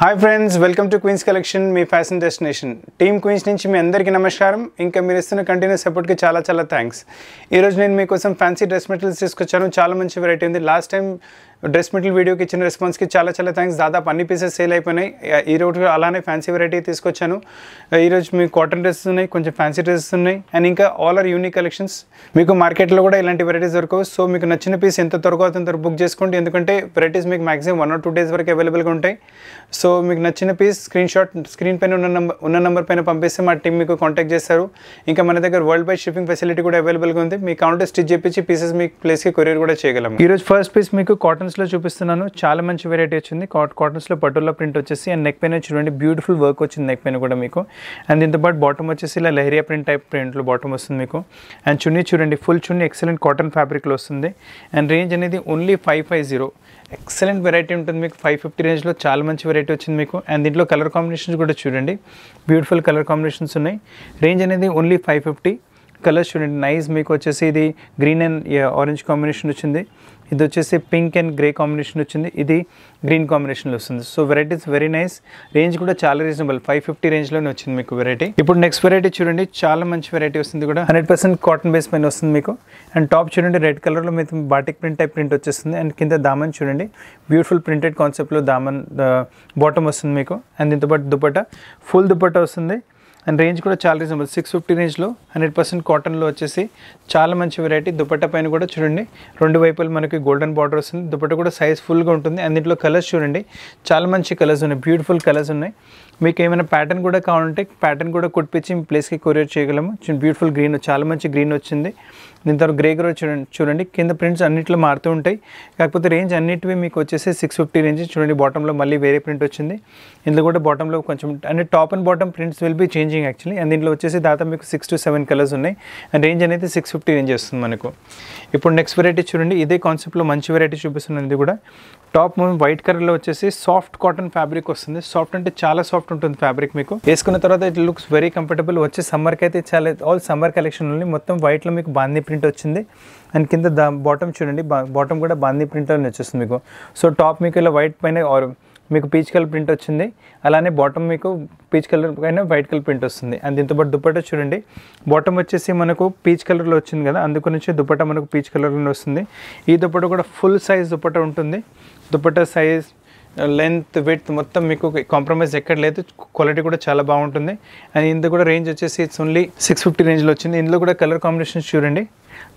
hi friends welcome to Queens collection మీ fashion destination team Queens నుంచి మీ అందరికీ నమస్కారం ఇంకా మీరు ఇస్తున్న కంటిన్యూస్ సపోర్ట్కి చాలా చాలా థ్యాంక్స్ ఈరోజు నేను మీకోసం ఫ్యాన్సీ డ్రెస్ మెటీరియల్స్ తీసుకొచ్చాను చాలా మంచి వెరైటీ ఉంది లాస్ట్ టైం డ్రెస్ మెటీరియల్ వీడియోకి ఇచ్చిన రెస్పాన్స్కి చాలా చాలా థ్యాంక్స్ దాదాపు అన్ని పీసెస్ సేల్ అయిపోయినాయి ఈ రోజు అలానే ఫ్యాన్సీ వెరైటీ తీసుకొచ్చాను ఈరోజు మీకు కాటన్ డ్రెస్ ఉన్నాయి కొంచెం ఫ్యాన్సీ డ్రెస్సెస్ ఉన్నాయి అండ్ ఇంకా ఆల్ ఆర్ యూనిక్ కలెక్షన్స్ మీకు మార్కెట్లో కూడా ఇలాంటి వెరైటీస్ దొరకవు సో మీకు నచ్చిన పీస్ ఎంత త్వరగా అంత బుక్ చేసుకోండి ఎందుకంటే వెరైటీస్ మీకు maximum one or two days వరకు అవైలబుల్గా ఉంటాయి సో మీకు నచ్చిన పీస్ స్క్రీన్ షాట్ స్క్రీన్ పైన ఉన్న నంబర్ ఉన్న నెంబర్ పైన పంపిస్తే మా టీం మీకు కాంటాక్ట్ చేస్తారు ఇంకా మన దగ్గర వరల్డ్ వైడ్ షిప్పింగ్ ఫెసిలిటీ కూడా అవైలబుల్గా ఉంది మీకు కౌంటర్ స్టిచ్ చేపించి పీసెస్ మీకు ప్లేస్కి కొరియర్ కూడా చేయగలం ఈరోజు ఫస్ట్ పీస్ మీకు కాటన్ కాటన్స్లో చూపిస్తున్నాను చాలా మంచి వెరైటీ వచ్చింది కాట్ కాటన్స్లో పట్టుల్లో ప్రింట్ వచ్చేసి అండ్ నెక్ పైన చూడండి బ్యూటిఫుల్ వర్క్ వచ్చింది నెక్ పైన కూడా మీకు అండ్ దీంతోపాటు బాటమ్ వచ్చేసి ఇలా లెహరియా ప్రింట్ టైప్ ప్రింట్లో బాటమ్ వస్తుంది మీకు అండ్ చున్నీ చూడండి ఫుల్ చున్నీ ఎక్సలెంట్ కాటన్ ఫ్యాబ్రిక్లో వస్తుంది అండ్ రేంజ్ అనేది only five five zero excellent variety ఉంటుంది మీకు ఫైవ్ ఫిఫ్టీ రేంజ్లో చాలా మంచి వెరైటీ వచ్చింది మీకు అండ్ దీంట్లో కలర్ కాంబినేషన్స్ కూడా చూడండి బ్యూటిఫుల్ కలర్ కాంబినేషన్స్ ఉన్నాయి రేంజ్ అనేది ఓన్లీ ఫైవ్ ఫిఫ్టీ కలర్స్ చూడండి నైస్ మీకు వచ్చేసి ఇది గ్రీన్ అండ్ ఆరెంజ్ కాంబినేషన్ వచ్చింది ఇది వచ్చేసి పింక్ అండ్ గ్రే కాంబినేషన్ వచ్చింది ఇది గ్రీన్ కాంబినేషన్లో వస్తుంది so varieties very nice range కూడా చాలా రీజనబుల్ ఫైవ్ ఫిఫ్టీ రేంజ్లోనే వచ్చింది మీకు వెరైటీ ఇప్పుడు నెక్స్ట్ వెరైటీ చూడండి చాలా మంచి వెరైటీ వస్తుంది కూడా హండ్రెడ్ పర్సెంట్ కాటన్ బేస్ పైన వస్తుంది మీకు అండ్ టాప్ చూడండి రెడ్ కలర్లో మీకు బాటిక్ ప్రింట్ టైప్ ప్రింట్ వచ్చేస్తుంది అండ్ కింద దామన్ చూడండి బ్యూటిఫుల్ ప్రింటెడ్ కాన్సెప్ట్లో దామన్ బాటమ్ వస్తుంది మీకు అండ్ దీంతోపాటు దుపట్టా ఫుల్ దుపట్టా వస్తుంది అండ్ రేంజ్ కూడా చాలా రీజనబుల్ సిక్స్ ఫిఫ్టీ రేంజ్లో హండ్రెడ్ పర్సెంట్ కాటన్లో వచ్చేసి చాలా మంచి వెరైటీ దుపట్ట పైన కూడా చూడండి రెండు వైపులు మనకి గోల్డెన్ బార్డర్ వస్తుంది దుపట్ట కూడా సైజ్ ఫుల్గా ఉంటుంది అన్నింటిలో కలర్స్ చూడండి చాలా మంచి కలర్స్ ఉన్నాయి బ్యూటిఫుల్ కలర్స్ ఉన్నాయి మీకు ఏమైనా ప్యాటర్న్ కూడా కావాలంటే ప్యాటర్న్ కూడా కుట్టించి మీ ప్లేస్కి కొరియర్ చేయగలము బ్యూటిఫుల్ గ్రీన్ చాలా మంచి గ్రీన్ వచ్చింది దీని తర్వాత గ్రే గ్రో చూడండి చూడండి కింద ప్రింట్స్ అన్నింటిలో మారుతూ ఉంటాయి కాకపోతే రేంజ్ అన్నిటివి మీకు వచ్చేసి సిక్స్ ఫిఫ్టీ రేంజ్ చూడండి బాటంలో మళ్ళీ వేరే ప్రింట్ వచ్చింది ఇందులో కూడా బాటంలో కొంచెం అంటే top and bottom prints will be changing actually and దీంట్లో వచ్చేసి దాదాపు మీకు సిక్స్ టు సెవెన్ కలర్స్ ఉన్నాయి అండ్ రేంజ్ అనేది సిక్స్ ఫిఫ్టీ రేంజ్ వస్తుంది మనకు ఇప్పుడు నెక్స్ట్ వెరైటీ చూడండి ఇదే కాన్సెప్ట్లో మంచి వెరైటీ చూపిస్తున్నది కూడా టాప్ వైట్ కలర్లో వచ్చేసి సాఫ్ట్ కాటన్ ఫ్యాబ్రిక్ వస్తుంది సాఫ్ట్ అంటే చాలా సాఫ్ట్ సాఫ్ట్ ఉంటుంది ఫ్యాబ్రిక్ మీకు వేసుకున్న తర్వాత ఇట్ లుక్స్ వెరీ కంఫర్టబుల్ వచ్చే సమ్మర్కి అయితే చాలా ఆల్ సమ్మర్ కలెక్షన్ ఉంది మొత్తం వైట్లో మీకు బాందీ ప్రింట్ వచ్చింది అండ్ కింద దా బాటమ్ చూడండి బాటమ్ కూడా బాందీ ప్రింట్లోనే వచ్చేస్తుంది మీకు సో టాప్ మీకు ఇలా వైట్ పైన మీకు పీచ్ కలర్ ప్రింట్ వచ్చింది అలానే బాటమ్ మీకు పీచ్ కలర్ పైన వైట్ కలర్ ప్రింట్ వస్తుంది అండ్ దీంతోపాటు దుప్పట చూడండి బాటమ్ వచ్చేసి మనకు పీచ్ కలర్లో వచ్చింది కదా అందుకు నుంచి దుప్పట మనకు పీచ్ కలర్లో వస్తుంది ఈ దుప్పట కూడా ఫుల్ సైజ్ దుప్పట ఉంటుంది దుప్పట సైజ్ లెంత్ విత్ మొత్తం మీకు కాంప్రమైజ్ ఎక్కడ లేదు క్వాలిటీ కూడా చాలా బాగుంటుంది అండ్ ఇందులో కూడా రేంజ్ వచ్చేసి ఇట్స్ ఓన్లీ సిక్స్ ఫిఫ్టీ రేంజ్లో వచ్చింది ఇందులో కూడా కలర్ కాంబినేషన్స్ చూడండి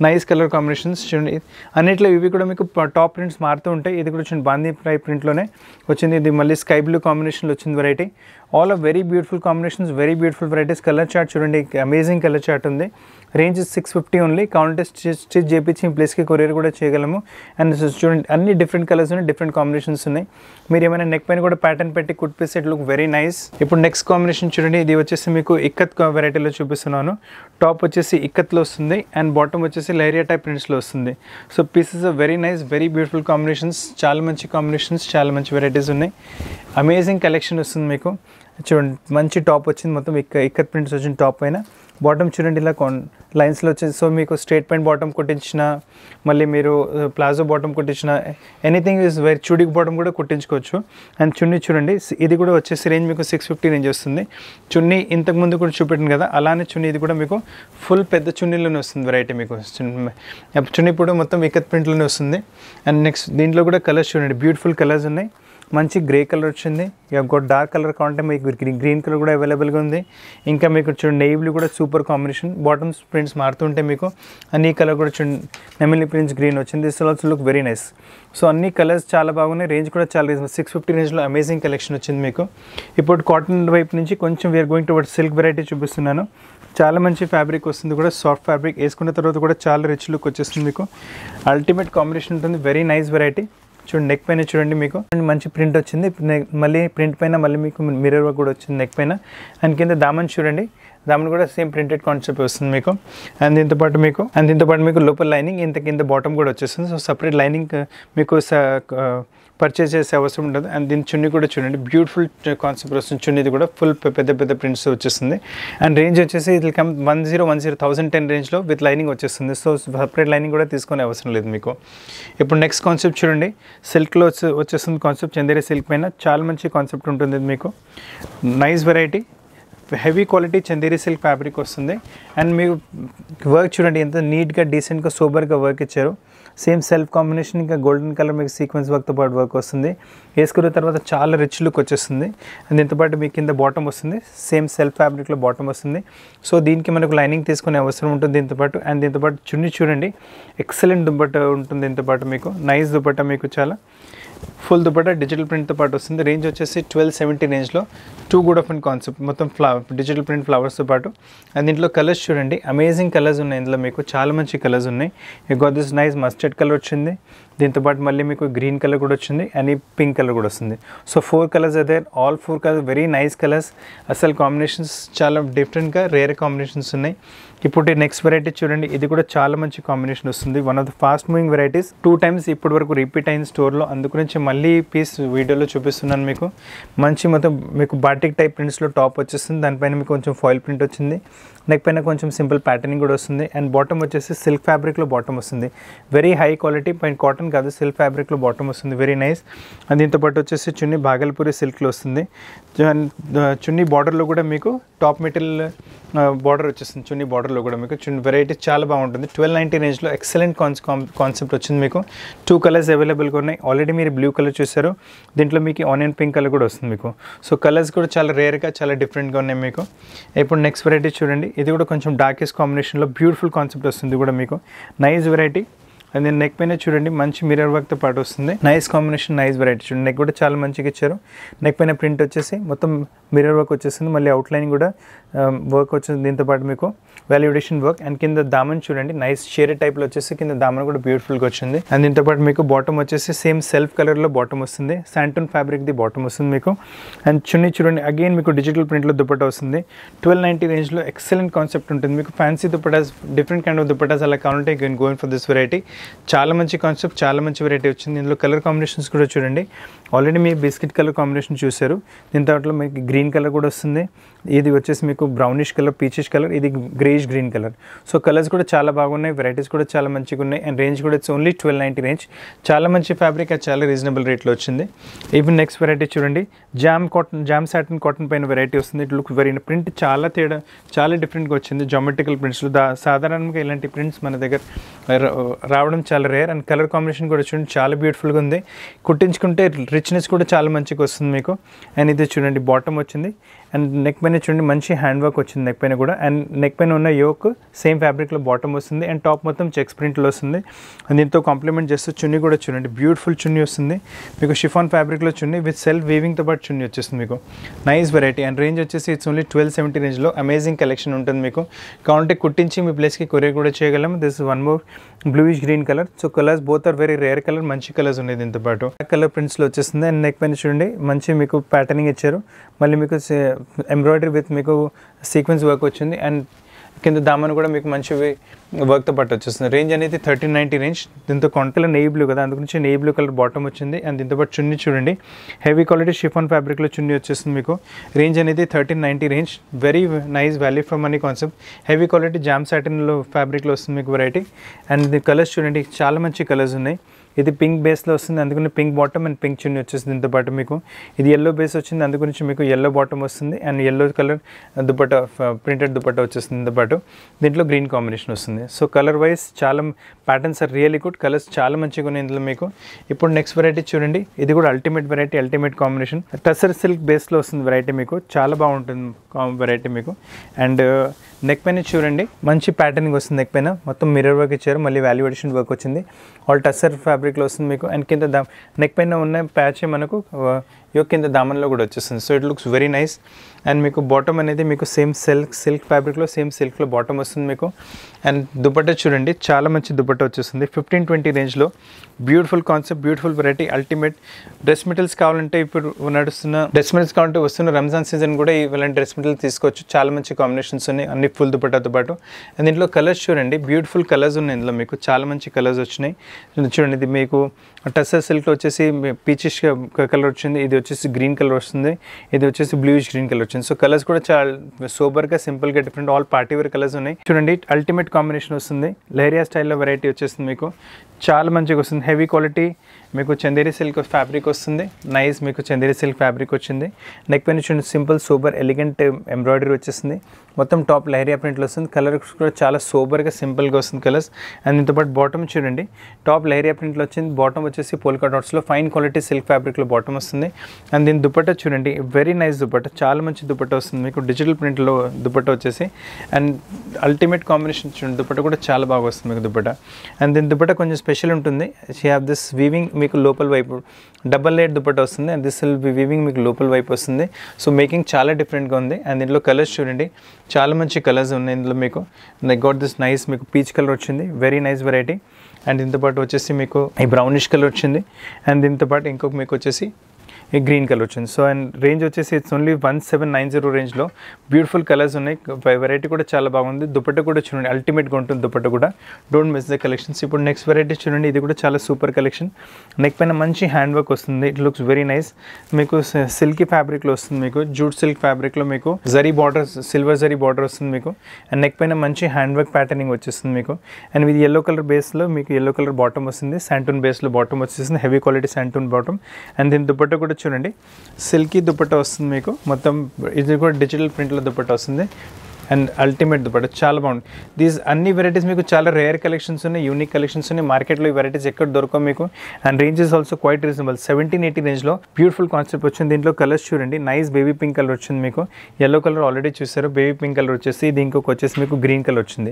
నైస్ కలర్ కాంబినేషన్స్ చూడండి అన్నిట్లో ఇవి కూడా మీకు టాప్ ప్రింట్స్ మారుతూ ఉంటాయి ఇది కూడా వచ్చింది బాందీ ప్రై ప్రింట్లోనే వచ్చింది ఇది మళ్ళీ స్కై బ్లూ కాంబినేషన్లో వచ్చింది variety all of very beautiful combinations very beautiful varieties colour chart చూడండి అమేజింగ్ కలర్ చార్ట్ ఉంది రేంజ్ సిక్స్ ఫిఫ్టీ ఓన్లీ కౌంటెస్ స్టిచ్ చేపించి ఈ ప్లేస్కి కొరియర్ కూడా చేయగలము అండ్ చూడండి అన్ని డిఫరెంట్ కలర్స్ ఉన్నాయి డిఫరెంట్ కాంబినేషన్స్ ఉన్నాయి మీరు ఏమైనా నెక్ పైన కూడా ప్యాటర్న్ పెట్టి కుట్టిస్తే ఇట్ లుక్ వెరీ నైస్ ఇప్పుడు నెక్స్ట్ కాంబినేషన్ చూడండి ఇది వచ్చేసి మీకు ఇక్కత్ వెరైటీలో చూపిస్తున్నాను టాప్ వచ్చేసి ఇక్కత్లో వస్తుంది అండ్ బాటమ్ వచ్చేసి లైరియా టైప్ ప్రింట్స్లో వస్తుంది so pieces are very nice very beautiful combinations చాలా మంచి కాంబినేషన్స్ చాలా మంచి వెరైటీస్ ఉన్నాయి అమేజింగ్ కలెక్షన్ వస్తుంది మీకు చూడండి మంచి టాప్ వచ్చింది మొత్తం ఇక్క ఇక్కత్ ప్రింట్స్ వచ్చింది టాప్ పైన బాటమ్ చూడండి ఇలా కొన్ లైన్స్లో వచ్చేసి సో మీకు స్ట్రేట్ పెయింట్ బాటమ్ కుట్టించిన మళ్ళీ మీరు ప్లాజో బాటమ్ కుట్టించిన ఎనీథింగ్ ఈజ్ వెరీ చుడికి బాటమ్ కూడా కుట్టించుకోవచ్చు అండ్ చున్నీ చూడండి ఇది కూడా వచ్చేసి రేంజ్ మీకు సిక్స్ ఫిఫ్టీ రేంజ్ వస్తుంది చున్నీ ఇంతకుముందు కూడా చూపెట్టింది కదా అలానే చున్నీ ఇది కూడా మీకు ఫుల్ పెద్ద చున్నీలోనే వస్తుంది వెరైటీ మీకు చున్నీ ఇప్పుడు మొత్తం ఇక్కత్ ప్రింట్లోనే వస్తుంది అండ్ నెక్స్ట్ దీంట్లో కూడా కలర్స్ చూడండి బ్యూటిఫుల్ కలర్స్ ఉన్నాయి మంచి గ్రే కలర్ వచ్చింది ఇంకొక డార్క్ కలర్ కావాలంటే మీకు గ్రీన్ కలర్ కూడా అవైలబుల్గా ఉంది ఇంకా మీకు చూడండి నేవీ కూడా సూపర్ కాంబినేషన్ బాటమ్స్ ప్రింట్స్ మారుతుంటే మీకు అన్ని కలర్ కూడా చూడండి నెమిలి ప్రింట్స్ గ్రీన్ వచ్చింది this also look very nice so అన్ని కలర్స్ చాలా బాగున్నాయి రేంజ్ కూడా చాలా రీజన్ సిక్స్ ఫిఫ్టీ రేంజ్లో అమేజింగ్ కలెక్షన్ వచ్చింది మీకు ఇప్పుడు కాటన్ వైపు నుంచి కొంచెం we're going towards silk variety చూపిస్తున్నాను చాలా మంచి ఫ్యాబ్రిక్ వస్తుంది కూడా సాఫ్ట్ ఫ్యాబ్రిక్ వేసుకున్న తర్వాత కూడా చాలా రిచ్ లుక్ వచ్చేస్తుంది మీకు అల్టిమేట్ కాంబినేషన్ ఉంటుంది వెరీ నైస్ వెరైటీ చూడండి నెక్ పైన చూడండి మీకు మంచి ప్రింట్ వచ్చింది మళ్ళీ ప్రింట్ పైన మళ్ళీ మీకు మిర్రర్ వర్క్ కూడా వచ్చింది నెక్ పైన అండ్ కింద దామన్ చూడండి దామన్ కూడా సేమ్ ప్రింటెడ్ కాన్సెప్ట్ వస్తుంది మీకు అండ్ దీంతో పాటు మీకు అండ్ దీంతో పాటు మీకు లోపల లైనింగ్ ఇంత కింద బాటమ్ కూడా వచ్చేస్తుంది సో సపరేట్ లైనింగ్ మీకు పర్చేస్ చేసే అవసరం ఉండదు అండ్ దీని చున్నీ కూడా చూడండి బ్యూటిఫుల్ కాన్సెప్ట్ వస్తుంది చున్నీది కూడా ఫుల్ పెద్ద పెద్ద ప్రింట్స్ వచ్చేస్తుంది అండ్ రేంజ్ వచ్చేసి ఇది come one zero one zero thousand ten రేంజ్లో విత్ లైనింగ్ వచ్చేస్తుంది సో సపరేట్ లైనింగ్ కూడా తీసుకునే అవసరం లేదు మీకు ఇప్పుడు నెక్స్ట్ కాన్సెప్ట్ చూడండి సిల్క్లో వచ్చేస్తుంది కాన్సెప్ట్ చందేరి సిల్క్ పైన చాలా మంచి కాన్సెప్ట్ ఉంటుంది మీకు nice variety heavy quality Chanderi silk fabric వస్తుంది అండ్ మీరు వర్క్ చూడండి ఎంత నీట్గా డీసెంట్గా సూపర్గా వర్క్ ఇచ్చారు సేమ్ సెల్ఫ్ కాంబినేషన్ ఇంకా గోల్డెన్ కలర్ మీకు సీక్వెన్స్ వర్క్తో పాటు వర్క్ వస్తుంది వేసుకున్న తర్వాత చాలా రిచ్ లుక్ వచ్చేస్తుంది దీంతో పాటు మీకు కింద బాటమ్ వస్తుంది సేమ్ సెల్ఫ్ ఫ్యాబ్రిక్లో బాటమ్ వస్తుంది సో దీనికి మనకు లైనింగ్ తీసుకునే అవసరం ఉంటుంది దీంతో పాటు అండ్ దీంతో పాటు చూడండి ఎక్సలెంట్ దుప్పట ఉంటుంది దీంతో పాటు మీకు నైస్ దుబ్బట్ట మీకు చాలా ఫుల్ దుపట్టా డిజిటల్ ప్రింట్తో పాటు వస్తుంది రేంజ్ వచ్చేసి ట్వెల్వ్ సెవెంటీ రేంజ్లో too good of and concept మొత్తం ఫ్లవర్ డిజిటల్ ప్రింట్ ఫ్లవర్స్తో పాటు అండ్ దీంట్లో కలర్స్ చూడండి అమేజింగ్ కలర్స్ ఉన్నాయి ఇందులో మీకు చాలా మంచి కలర్స్ ఉన్నాయి ఇక దిస్ నైస్ మస్టర్డ్ కలర్ వచ్చింది దీంతోపాటు మళ్ళీ మీకు గ్రీన్ కలర్ కూడా వచ్చింది అండ్ పింక్ కలర్ కూడా వస్తుంది సో ఫోర్ కలర్స్ అదే all four colours very nice colours అసలు కాంబినేషన్స్ చాలా డిఫరెంట్గా రేర్ కాంబినేషన్స్ ఉన్నాయి ఇప్పుడు నెక్స్ట్ వెరైటీ చూడండి ఇది కూడా చాలా మంచి కాంబినేషన్ వస్తుంది one of the fast moving varieties two times ఇప్పటి వరకు రిపీట్ అయిన స్టోర్లో అందుగురించి మళ్ళీ పీస్ వీడియోలో చూపిస్తున్నాను మీకు మంచి మొత్తం మీకు బాటిక్ టైప్ ప్రింట్స్లో టాప్ వచ్చేస్తుంది దానిపైన మీకు కొంచెం ఫాయిల్ ప్రింట్ వచ్చింది నెక్ పైన కొంచెం సింపుల్ ప్యాటర్నింగ్ కూడా వస్తుంది అండ్ బాటమ్ వచ్చేసి సిల్క్ ఫ్యాబ్రిక్లో బాటమ్ వస్తుంది వెరీ హై క్వాలిటీ పైన కాటన్ కాటన్ కాదు సిల్క్ ఫ్యాబ్రిక్లో బాటమ్ వస్తుంది వెరీ నైస్ దీంతోపాటు వచ్చేసి చున్నీ భాగల్పూరి సిల్క్లో వస్తుంది చున్నీ బార్డర్లో కూడా మీకు టాప్ మెటీరియల్ బార్డర్ వచ్చేస్తుంది చున్నీ బార్డర్లో కూడా మీకు చున్నీ వెరైటీ చాలా బాగుంటుంది ట్వెల్వ్ నైంటీ రేంజ్లో ఎక్సలెంట్ కాన్సెప్ట్ వచ్చింది మీకు టూ కలర్స్ అవైలబుల్గా ఉన్నాయి ఆల్రెడీ మీరు బ్లూ కలర్ చూసారు దీంట్లో మీకు ఆనియన్ పింక్ కలర్ కూడా వస్తుంది మీకు సో కలర్స్ కూడా చాలా రేర్గా చాలా డిఫరెంట్గా ఉన్నాయి మీకు ఇప్పుడు నెక్స్ట్ వెరైటీ చూడండి ఇది కూడా కొంచెం డార్కెస్ట్ కాంబినేషన్లో బ్యూటిఫుల్ కాన్సెప్ట్ వస్తుంది కూడా మీకు నైస్ వెరైటీ అండ్ దీని నెక్ పైన చూడండి మంచి మిరర్ వర్క్తో పాటు వస్తుంది నైస్ కాంబినేషన్ నైస్ వెరైటీ చూడండి నెక్ కూడా చాలా మంచిగా ఇచ్చారు నెక్ పైన ప్రింట్ వచ్చేసి మొత్తం మిరర్ వర్క్ వచ్చేస్తుంది మళ్ళీ అవుట్లైన్ కూడా వర్క్ um, వచ్చింది దీంతో పాటు మీకు వాల్యుడేషన్ వర్క్ అండ్ కింద దామన్ చూడండి నైస్ షేర్ టైప్లో వచ్చేసి కింద దామన్ కూడా బ్యూటిఫుల్గా వచ్చింది అండ్ దీంతో పాటు మీకు బాటమ్ వచ్చేసి సేమ్ సెల్ఫ్ కలర్లో బాటమ్ వస్తుంది శాంటూన్ ఫ్యాబ్రిక్ది బాటమ్ వస్తుంది మీకు అండ్ చున్నీ చూడండి అగైన్ మీకు డిజిటల్ ప్రింట్లో దుప్పట వస్తుంది ట్వెల్వ్ నైంటీ రేంజ్లో ఎక్సలెంట్ కాన్సెప్ట్ ఉంటుంది మీకు fancy dupattas different kind of dupattas అలా కావాలంటే గోయింగ్ ఫర్ దిస్ వెరైటీ చాలా మంచి కాన్సెప్ట్ చాలా మంచి వెరైటీ వచ్చింది ఇందులో కలర్ కాంబినేషన్స్ కూడా చూడండి ఆల్రెడీ మీ బిస్కెట్ కలర్ కాంబినేషన్ చూశారు దీని తర్వాత మీకు గ్రీన్ కలర్ కూడా వస్తుంది ఇది వచ్చేసి మీకు బ్రౌనిష్ కలర్ పీచిష్ కలర్ ఇది greyish green colour so colours కూడా చాలా బాగున్నాయి వెరైటీస్ కూడా చాలా మంచిగా ఉన్నాయి అండ్ రేంజ్ కూడా it's only twelve ninety range చాలా మంచి ఫ్యాబ్రిక్ అది చాలా రీజనబుల్ రేట్లో వచ్చింది ఈవెన్ నెక్స్ట్ వెరైటీ చూడండి jam cotton jam satin cotton పైన వెరైటీ వస్తుంది ఇట్ లుక్ వెరీ ప్రింట్ చాలా తేడా చాలా డిఫరెంట్గా వచ్చింది జామెట్రికల్ ప్రింట్స్లో దా సాధారణంగా ఇలాంటి ప్రింట్స్ మన దగ్గర రావడం చాలా రేర్ అండ్ కలర్ కాంబినేషన్ కూడా చూడండి చాలా బ్యూటిఫుల్గా ఉంది కుట్టించుకుంటే రిచ్నెస్ కూడా చాలా మంచిగా వస్తుంది మీకు అండ్ ఇది చూడండి బాటమ్ వచ్చింది అండ్ నెక్ పైన చూడండి మంచి హ్యాండ్ వర్క్ వచ్చింది నెక్ పైన కూడా అండ్ నెక్ పైన ఉన్న యోక్ సేమ్ ఫ్యాబ్రిక్లో బాటమ్ వస్తుంది అండ్ టాప్ మొత్తం చెక్స్ ప్రింట్లో వస్తుంది దీంతో కాంప్లిమెంట్ చేస్తూ చున్నీ కూడా చూడండి బ్యూటిఫుల్ చున్నీ వస్తుంది మీకు షిఫాన్ ఫ్యాబ్రిక్లో చున్నీ విత్ సెల్ఫ్ వీవింగ్తో పాటు చున్నీ వచ్చేస్తుంది మీకు నైస్ వెరైటీ అండ్ రేంజ్ వచ్చేసి ఇట్స్ ఓన్లీ ట్వెల్వ్ సెవెంటీ రేంజ్లో అమేజింగ్ కలెక్షన్ ఉంటుంది మీకు కావాలంటే కుట్టించి మీ ప్లేస్కి కొరియర్ కూడా చేయగలం this one more bluish green colour so colours both are very rare colour మంచి కలర్స్ ఉన్నాయి దీంతో పాటు బ్లాక్ కలర్ ప్రింట్స్లో వచ్చేస్తుంది అండ్ నెక్ పైన చూడండి మంచి మీకు ప్యాటర్నింగ్ ఇచ్చారు మళ్ళీ మీకు ఎంబ్రాయిడరీ విత్ మీకు సీక్వెన్స్ వర్క్ వచ్చింది అండ్ కింద దామన్ కూడా మీకు మంచి వర్క్తో పట్టు వచ్చేస్తుంది రేంజ్ అనేది థర్టీన్ నైంటీ రేంజ్ దీంతో కొంటలో నెయ్యి బ్లూ కదా అందుకు నుంచి నెయ్యి బ్లూ కలర్ బాటమ్ వచ్చింది అండ్ దీంతో పాటు చున్నీ చూడండి హెవీ క్వాలిటీ షిఫాన్ ఫ్యాబ్రిక్లో చున్నీ వచ్చేస్తుంది మీకు రేంజ్ అనేది thirteen ninety range very nice value for money concept heavy quality jam సాటిన్లో ఫ్యాబ్రిక్లో వస్తుంది మీకు వెరైటీ అండ్ కలర్స్ చూడండి చాలా మంచి కలర్స్ ఉన్నాయి ఇది పింక్ బేస్లో వస్తుంది అందుకని pink bottom and pink chunni వచ్చేసి దీంతో పాటు మీకు ఇది ఎల్లో బేస్ వచ్చింది అందు గురించి మీకు ఎల్లో బాటమ్ వస్తుంది and yellow colour dupatta printed dupatta వచ్చేస్తుంది దీంతో పాటు దీంట్లో గ్రీన్ కాంబినేషన్ వస్తుంది సో కలర్ వైజ్ చాలా patterns are really good colours చాలా మంచిగా ఉన్నాయి ఇందులో మీకు ఇప్పుడు నెక్స్ట్ వెరైటీ చూడండి ఇది కూడా ultimate variety ultimate combination tussar silk బేస్లో వస్తుంది వెరైటీ మీకు చాలా బాగుంటుంది వెరైటీ మీకు అండ్ నెక్ పైన చూడండి మంచి ప్యాటర్నింగ్ వస్తుంది నెక్ పైన మొత్తం మిర్రర్ వర్క్ ఇచ్చారు మళ్ళీ వాల్యుయేషన్ వర్క్ వచ్చింది ఆల్ టస్సర్ ఫ్యాబ్రిక్లో వస్తుంది మీకు అండ్ కింద నెక్ పైన ఉన్న ప్యాచ్ మనకు ఇక కింద దామన్లో కూడా వచ్చేస్తుంది so it looks very nice and మీకు బాటమ్ అనేది మీకు సేమ్ సిల్క్ సిల్క్ ఫ్యాబ్రిక్లో సేమ్ సిల్క్లో బాటమ్ వస్తుంది మీకు అండ్ దుపట్టా చూడండి చాలా మంచి దుపట్టా వచ్చేస్తుంది ఫిఫ్టీన్ ట్వంటీ రేంజ్లో beautiful concept beautiful variety ultimate dress materials కావాలంటే ఇప్పుడు నడుస్తున్న డ్రెస్ మెటీరియల్స్ కావాలంటే వస్తున్న రంజాన్ సీజన్ కూడా ఇలాంటి డ్రెస్ మెటీరియల్ తీసుకోవచ్చు చాలా మంచి కాంబినేషన్స్ ఉన్నాయి అన్ని ఫుల్ దుపట్టాతో పాటు అండ్ దీంట్లో కలర్స్ చూడండి బ్యూటిఫుల్ కలర్స్ ఉన్నాయి ఇందులో మీకు చాలా మంచి కలర్స్ వచ్చినాయి చూడండి ఇది మీకు టస్సర్ సిల్క్ వచ్చేసి పీచిష్ కలర్ వచ్చింది ఇది వచ్చేసి గ్రీన్ కలర్ వస్తుంది ఇది వచ్చేసి బ్లూష్ గ్రీన్ కలర్ వచ్చింది సో కలర్స్ కూడా చాలా సింపుల్ సింపుల్గా different all party wear colours ఉన్నాయి చూడండి అల్టిమేట్ కాంబినేషన్ వస్తుంది లేరియా స్టైల్లో వెరైటీ వచ్చేస్తుంది మీకు చాలా మంచిగా వస్తుంది హెవీ క్వాలిటీ మీకు చందేరి సిల్క్ ఫ్యాబ్రిక్ వస్తుంది నైస్ మీకు చందేరి సిల్క్ ఫ్యాబ్రిక్ వచ్చింది నెక్ పైన చూడండి సింపుల్ సూపర్ ఎలిగెంట్ ఎంబ్రాయిడరీ వచ్చేసింది మొత్తం టాప్ లహరియా ప్రింట్లో వస్తుంది కలర్ కూడా చాలా సూపర్గా సింపుల్గా వస్తుంది కలర్స్ అండ్ దీంతోపాటు బాటమ్ చూడండి టాప్ లహరియా ప్రింట్లో వచ్చింది బాటమ్ వచ్చేసి పోల్కా డాట్స్లో ఫైన్ క్వాలిటీ సిల్క్ ఫ్యాబ్రిక్లో బాటమ్ వస్తుంది అండ్ దీని దుపట్టా చూడండి వెరీ నైస్ దుపట్టా చాలా మంచి దుపట్టా వస్తుంది మీకు డిజిటల్ ప్రింట్లో దుపట్టా వచ్చేసి అండ్ అల్టిమేట్ కాంబినేషన్ చూడండి దుపట్టా కూడా చాలా బాగా వస్తుంది మీకు దుపట్టా అండ్ దీని దుపట్టా కొంచెం స్పెషల్ ఉంటుంది షీ హ్యావ్ దిస్ వీవింగ్ మీకు లోపల వైపు డబల్ లేట్ దుప్పట్ వస్తుంది and this will be weaving మీకు లోపల వైపు వస్తుంది సో మేకింగ్ చాలా డిఫరెంట్గా ఉంది అండ్ దీంట్లో కలర్స్ చూడండి చాలా మంచి కలర్స్ ఉన్నాయి ఇందులో మీకు ఐ గాట్ దిస్ నైస్ మీకు పీచ్ కలర్ వచ్చింది వెరీ నైస్ వెరైటీ అండ్ దీంతో పాటు వచ్చేసి మీకు ఈ బ్రౌనిష్ కలర్ వచ్చింది అండ్ దీంతో పాటు ఇంకొక మీకు వచ్చేసి గ్రీన్ కలర్ వచ్చింది సో అండ్ రేంజ్ వచ్చేసి it's only one seven nine zero రేంజ్లో బ్యూటిఫుల్ కలర్స్ ఉన్నాయి వెరైటీ కూడా చాలా బాగుంది దుపట్ట కూడా చూడండి అల్టిమేట్గా ఉంటుంది దుపట్ట కూడా డోంట్ మిస్ ద కలెక్షన్స్ ఇప్పుడు నెక్స్ట్ వెరైటీ చూడండి ఇది కూడా చాలా సూపర్ కలెక్షన్ నెక్ పైన మంచి హ్యాండ్ వర్క్ వస్తుంది ఇట్ లుక్స్ వెరీ నైస్ మీకు సిల్కీ ఫ్యాబ్రిక్లో వస్తుంది మీకు జూట్ సిల్క్ ఫ్యాబ్రిక్లో మీకు zari border silver zari border వస్తుంది మీకు అండ్ నెక్ పైన మంచి హ్యాండ్ వర్క్ ప్యాటర్నింగ్ వచ్చేస్తుంది మీకు అండ్ ఇది ఎల్లో కలర్ బేస్లో మీకు ఎల్లో కలర్ బాటమ్ వస్తుంది శాంటూన్ బేస్లో బాటమ్ వచ్చేసింది heavy quality shantoon bottom and దీని దుపట్ట కూడా చూడండి సిల్కీ దుప్పట్ట వస్తుంది మీకు మొత్తం ఇది కూడా డిజిటల్ ప్రింట్లో దుప్పట్ట వస్తుంది అండ్ అల్టిమేట్ దుపట్టా చాలా బాగుంది దీస్ అన్ని వెరైటీస్ మీకు చాలా రేర్ కలెక్షన్స్ ఉన్నాయి యూనిక్ కలెక్షన్స్ ఉన్నాయి మార్కెట్లో ఈ వెరైటీస్ ఎక్కడ దొరకవు మీకు and is also quite reasonable seventeen eighty రేంజ్లో బ్యూటిఫుల్ కాన్సెప్ట్ వచ్చింది దీంట్లో కలర్స్ చూడండి నైస్ బేబీ పింక్ కలర్ వచ్చింది మీకు ఎల్లో కలర్ ఆల్రెడీ చూసారు బేబీ పింక్ కలర్ వచ్చేసి ఇది ఇంకొక వచ్చేసి మీకు గ్రీన్ కలర్ వచ్చింది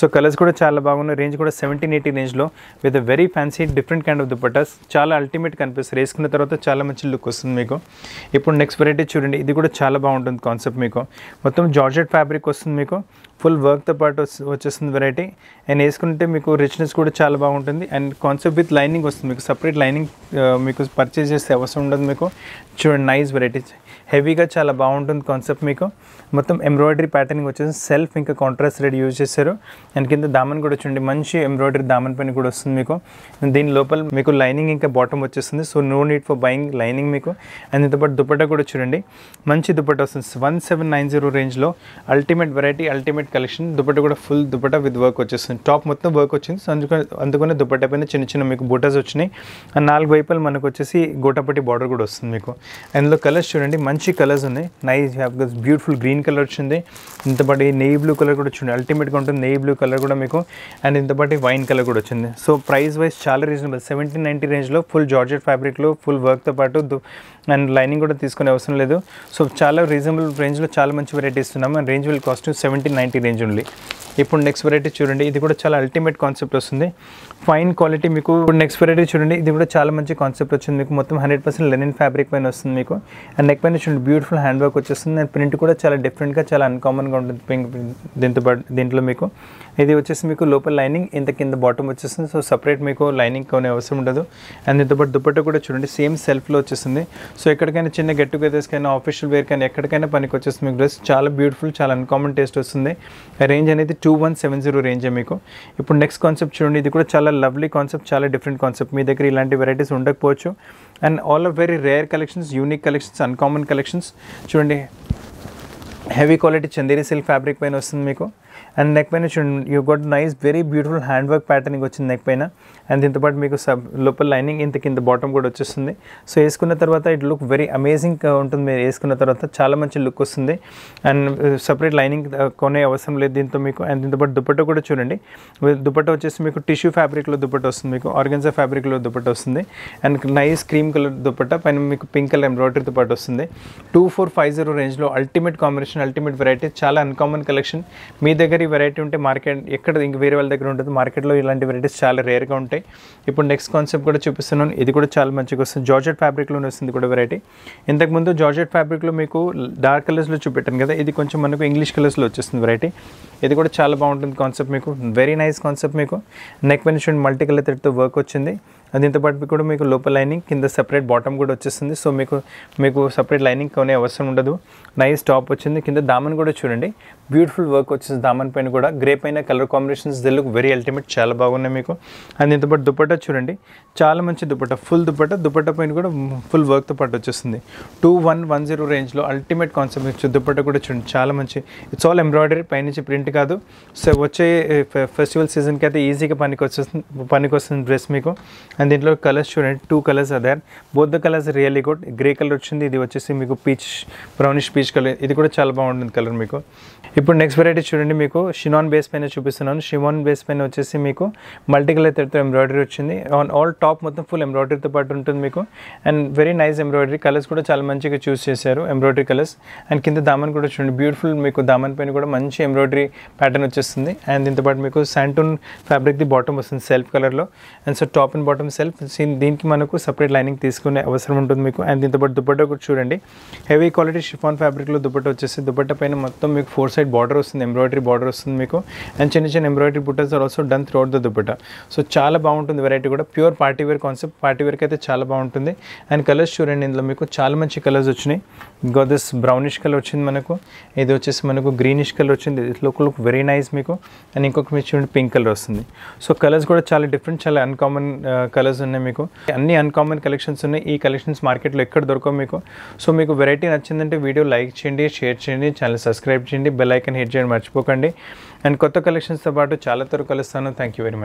సో కలర్స్ కూడా చాలా బాగున్నాయి రేంజ్ కూడా సెవెంటీన్ ఎయిటీ రేంజ్లో with very fancy different kind of dupattas చాలా అల్టిమేట్ కనిపిస్తుంది వేసుకున్న తర్వాత చాలా మంచి లుక్ వస్తుంది మీకు ఇప్పుడు నెక్స్ట్ వెరైటీ చూడండి ఇది కూడా చాలా బాగుంటుంది కాన్సెప్ట్ మీకు మొత్తం జార్జెట్ ఫ్యాబ్రిక్ వస్తుంది మీకు ఫుల్ వర్క్తో పాటు వచ్చేస్తుంది వెరైటీ అండ్ వేసుకుంటే మీకు రిచ్నెస్ కూడా చాలా బాగుంటుంది అండ్ కాన్సెప్ట్ విత్ లైనింగ్ వస్తుంది మీకు సపరేట్ లైనింగ్ మీకు పర్చేజ్ చేసే అవసరం ఉండదు మీకు చూడండి నైస్ వెరైటీస్ హెవీగా చాలా బాగుంటుంది కాన్సెప్ట్ మీకు మొత్తం ఎంబ్రాయిడరీ ప్యాటర్నింగ్ వచ్చేసి సెల్ఫ్ ఇంకా కాంట్రాస్ట్ రెడ్ యూజ్ చేశారు అండ్ కింద దామన్ కూడా వచ్చింది మంచి ఎంబ్రాయిడరీ దామన్ పని కూడా వస్తుంది మీకు దీని లోపల మీకు లైనింగ్ ఇంకా బాటమ్ వచ్చేస్తుంది so no need for buying lining మీకు అండ్ దాంతోపాటు దుపట్టా కూడా చూడండి మంచి దుపట్టా వస్తుంది వన్ సెవెన్ నైన్ జీరో రేంజ్లో ultimate variety ultimate collection dupatta కూడా ఫుల్ దుపట్టా విత్ వర్క్ వచ్చేస్తుంది టాప్ మొత్తం వర్క్ వచ్చింది సో అందుకు అందుకునే దుపట్టా పైన చిన్న చిన్న మీకు బూటాస్ వచ్చినాయి నాలుగు వైపులు మనకు వచ్చేసి గోటాపట్టి బార్డర్ కూడా వస్తుంది మీకు అందులో కలర్స్ చూడండి మంచి మంచి కలర్స్ ఉన్నాయి nice have guys beautiful green colour వచ్చింది ఇంతపాటి నెయ్యి బ్లూ కలర్ కూడా వచ్చింది అల్టిమేట్గా ఉంటుంది నెయ్యి బ్లూ కలర్ కూడా మీకు అండ్ ఇంతపాటి వైన్ కలర్ కూడా వచ్చింది సో ప్రైస్ వైజ్ చాలా రీజనబుల్ సెవెంటీన్ నైంటీ రేంజ్లో ఫుల్ జార్జెట్ ఫ్యాబ్రిక్లో ఫుల్ వర్క్తో పాటు అండ్ లైనింగ్ కూడా తీసుకునే అవసరం లేదు సో చాలా రీజనబుల్ రేంజ్లో చాలా మంచి వెరైటీ ఉన్నాము and range will cost seventeen ninety range ఉంది ఇప్పుడు నెక్స్ట్ వెరైటీ చూడండి ఇది కూడా చాలా అల్టిమేట్ కాన్సెప్ట్ వస్తుంది ఫైన్ క్వాలిటీ మీకు నెక్స్ట్ వెరైటీ చూడండి ఇది కూడా చాలా మంచి కాన్సెప్ట్ వచ్చింది మీకు మొత్తం హండ్రెడ్ పర్సెంట్ లెనిన్ ఫ్యాబ్రిక్ పైన వస్తుంది మీకు అండ్ నెక్ పైన చూడండి బ్యూటిఫుల్ హ్యాండ్ వర్క్ వచ్చేస్తుంది అండ్ ప్రింట్ కూడా చాలా డిఫరెంట్గా చాలా అన్కామన్గా ఉంటుంది పింక్ దీంతో దీంట్లో మీకు ఇది వచ్చేసి మీకు లోపల లైనింగ్ ఇంత కింద బాటమ్ వచ్చేస్తుంది సో సపరేట్ మీకు లైనింగ్ కొనే అవసరం ఉండదు అండ్ దీంతో పాటు దుప్పట్టు కూడా చూడండి సేమ్ సెల్ఫ్లో వచ్చేస్తుంది సో ఎక్కడికైనా చిన్న గెట్ టుగెదర్స్ కైనా ఆఫీషియల్ వేర్ కానీ ఎక్కడికైనా పనికి వచ్చేస్తుంది మీకు డ్రెస్ చాలా బ్యూటిఫుల్ చాలా అన్కామన్ టేస్ట్ వస్తుంది రేంజ్ అనేది టూ వన్ సెవెన్ జీరో రేంజే మీకు ఇప్పుడు నెక్స్ట్ కాన్సెప్ట్ చూడండి ఇది కూడా చాలా లవ్లీ కాన్సెప్ట్ చాలా డిఫరెంట్ కాన్సెప్ట్ మీ దగ్గర ఇలాంటి వెరైటీస్ ఉండకపోవచ్చు and all of very rare collections unique collections uncommon collections చూడండి heavy quality Chanderi silk fabric పైన వస్తుంది మీకు అండ్ నెక్ పైన చూడండి you got nice very beautiful hand work patterning వచ్చింది నెక్ పైన అండ్ దీంతోపాటు మీకు సబ్ లోపల లైనింగ్ ఇంత కింద బాటమ్ కూడా వచ్చేస్తుంది సో వేసుకున్న తర్వాత ఇట్ లుక్ వెరీ అమేజింగ్ ఉంటుంది మీరు వేసుకున్న తర్వాత చాలా మంచి లుక్ వస్తుంది and separate uh, lining uh, కొనే అవసరం లేదు దీంతో మీకు అండ్ దీంతోపాటు దుప్పట్ట కూడా చూడండి దుప్పట్ట వచ్చేసి మీకు టిష్యూ ఫ్యాబ్రిక్లో దుప్పట్ట వస్తుంది మీకు ఆర్గన్జా ఫ్యాబ్రిక్లో దుప్పట్ట వస్తుంది and nice cream colour dupatta పైన మీకు పింక్ కలర్ ఎంబ్రాయిడరీతో పాటు వస్తుంది టూ ఫోర్ ఫైవ్ జీరో రేంజ్లో అల్టిమేట్ కాంబినేషన్ అల్టిమేట్ వెరైటీ చాలా అన్కామన్ కలెక్షన్ మీ దగ్గర ఇలాంటి వెరైటీ ఉంటే మార్కెట్ ఎక్కడ ఇంక వేరే వాళ్ళ దగ్గర ఉంటుంది మార్కెట్లో ఇలాంటి వెరైటీస్ చాలా రేర్గా ఉంటాయి ఇప్పుడు నెక్స్ట్ కాన్సెప్ట్ కూడా చూపిస్తున్నాను ఇది కూడా చాలా మంచిగా వస్తుంది జార్జెట్ ఫ్యాబ్రిక్లోనే వస్తుంది కూడా వెరైటీ ఇంతకుముందు జార్జెట్ ఫ్యాబ్రిక్లో మీకు డార్క్ కలర్స్లో చూపెట్టాను కదా ఇది కొంచెం మనకు ఇంగ్లీష్ కలర్స్లో వచ్చేస్తుంది వెరైటీ ఇది కూడా చాలా బాగుంటుంది కాన్సెప్ట్ మీకు వెరీ నైస్ కాన్సెప్ట్ మీకు నెక్ పెన్ చూడండి మల్టీ కలర్ థ్రెడ్తో వర్క్ వచ్చింది దీంతోపాటు పాటు కూడా మీకు లోపల లైనింగ్ కింద సపరేట్ బాటమ్ కూడా వచ్చేస్తుంది సో మీకు మీకు సపరేట్ లైనింగ్ కొనే అవసరం ఉండదు నైస్ టాప్ వచ్చింది కింద దామన్ కూడా చూడండి బ్యూటిఫుల్ వర్క్ వచ్చింది దామన్ పైన కూడా గ్రే పైన colour combinations they look very ultimate చాలా బాగున్నాయి మీకు అండ్ దీంతో పాటు దుపట్టా చూడండి చాలా మంచి దుపట్టా ఫుల్ దుపట్టా దుపట్టా పైన కూడా ఫుల్ వర్క్తో పాటు వచ్చేస్తుంది టూ వన్ వన్ జీరో రేంజ్లో అల్టిమేట్ కాన్సెప్ట్ వచ్చి దుపట్టా కూడా చూడండి చాలా మంచి ఇట్స్ ఆల్ ఎంబ్రాయిడరీ పైనుంచి ప్రింట్ కాదు సో వచ్చే ఫెస్టివల్ eh, సీజన్కి అయితే ఈజీగా పనికి వచ్చేస్తుంది పనికి వస్తుంది డ్రెస్ మీకు అండ్ దీంట్లో కలర్స్ చూడండి టూ కలర్స్ అదే both the colours really good grey colour వచ్చింది ఇది వచ్చేసి మీకు పీచ్ బ్రౌనిష్ పీచ్ కలర్ ఇది కూడా చాలా బాగుంటుంది కలర్ మీకు ఇప్పుడు నెక్స్ట్ వెరైటీ చూడండి మీకు షినాన్ బేస్ పైన చూపిస్తున్నాను షినాన్ బేస్ పైన వచ్చేసి మీకు మల్టీ కలర్ థ్రెడ్తో ఎంబ్రాయిడరీ వచ్చింది ఆన్ ఆల్ టాప్ మొత్తం ఫుల్ ఎంబ్రాయిడరీతో పాటు ఉంటుంది మీకు and very nice embroidery colours కూడా చాలా మంచిగా చూస్ చేశారు ఎంబ్రాయిడరీ కలర్స్ అండ్ కింద దామన్ కూడా చూడండి బ్యూటిఫుల్ మీకు దామన్ పైన కూడా మంచి ఎంబ్రాయిడరీ ప్యాటర్న్ వచ్చేస్తుంది అండ్ దీంతో పాటు మీకు శాంటూన్ ఫ్యాబ్రిక్ది బాటమ్ వస్తుంది సెల్ఫ్ కలర్లో and so top and bottom self దీనికి మనకు సపరేట్ లైనింగ్ తీసుకునే అవసరం ఉంటుంది మీకు అండ్ దీంతో పాటు దుప్పట్టా కూడా చూడండి హెవీ క్వాలిటీ షిఫాన్ ఫ్యాబ్రిక్లో దుప్పట్టా వచ్చేసి దుప్పట్ట పైన మొత్తం మీకు ఫోర్ సైడ్ సైడ్ బార్డర్ వస్తుంది ఎంబ్రాయిడరీ బార్డర్ వస్తుంది మీకు అండ్ చిన్న చిన్న embroidery buttas are also done throughout the dupatta so చాలా బాగుంటుంది వెరైటీ కూడా pure party wear concept party వేర్కి అయితే చాలా బాగుంటుంది అండ్ కలర్స్ చూడండి ఇందులో మీకు చాలా మంచి కలర్స్ వచ్చినాయి గో దిస్ బ్రౌనిష్ కలర్ వచ్చింది మనకు ఇది వచ్చేసి మనకు గ్రీనిష్ కలర్ వచ్చింది లుక్ లుక్ వెరీ నైస్ మీకు అండ్ ఇంకొక మీరు చూడండి పింక్ కలర్ వస్తుంది సో కలర్స్ కూడా చాలా డిఫరెంట్ చాలా అన్కామన్ కలర్స్ uh, ఉన్నాయి మీకు అన్ని అన్కామన్ కలెక్షన్స్ ఉన్నాయి ఈ కలెక్షన్స్ మార్కెట్లో ఎక్కడ దొరకవు మీకు సో మీకు వెరైటీ నచ్చిందంటే వీడియో లైక్ చేయండి షేర్ చేయండి ఛానల్ సబ్స్క్రైబ్ చేయండి బెల్ లైక్ అండ్ హిట్ చేయండి మర్చిపోకండి అండ్ కొత్త కలెక్షన్స్తో పాటు చాలా త్వర కలుస్తాను థ్యాంక్ యూ వెరీ మచ్